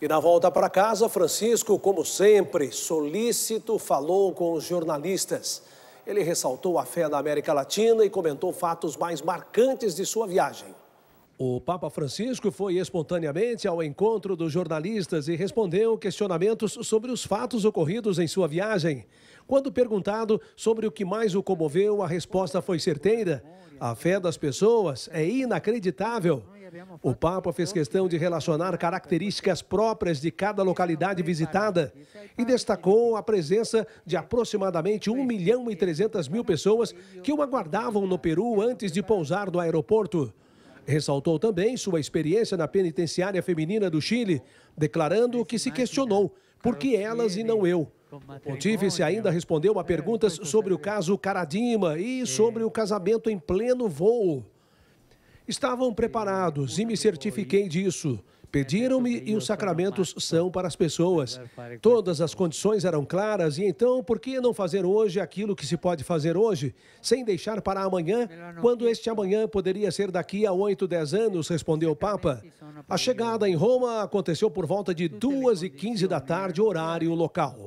E na volta para casa, Francisco, como sempre, solícito, falou com os jornalistas. Ele ressaltou a fé na América Latina e comentou fatos mais marcantes de sua viagem. O Papa Francisco foi espontaneamente ao encontro dos jornalistas e respondeu questionamentos sobre os fatos ocorridos em sua viagem. Quando perguntado sobre o que mais o comoveu, a resposta foi certeira: a fé das pessoas é inacreditável. O Papa fez questão de relacionar né, características próprias de cada localidade visitada é e destacou a presença de é. aproximadamente 1 milhão e 300 mil pessoas que o aguardavam no Peru antes de pousar no aeroporto. Ressaltou também sua experiência na penitenciária feminina do Chile, declarando que se questionou por que elas e não eu. O Pontífice ainda né? respondeu a é, perguntas sobre o caso Caradima e sobre o casamento em pleno voo. Estavam preparados e me certifiquei disso. Pediram-me e os sacramentos são para as pessoas. Todas as condições eram claras e então por que não fazer hoje aquilo que se pode fazer hoje, sem deixar para amanhã, quando este amanhã poderia ser daqui a oito, dez anos, respondeu o Papa. A chegada em Roma aconteceu por volta de duas e quinze da tarde, horário local.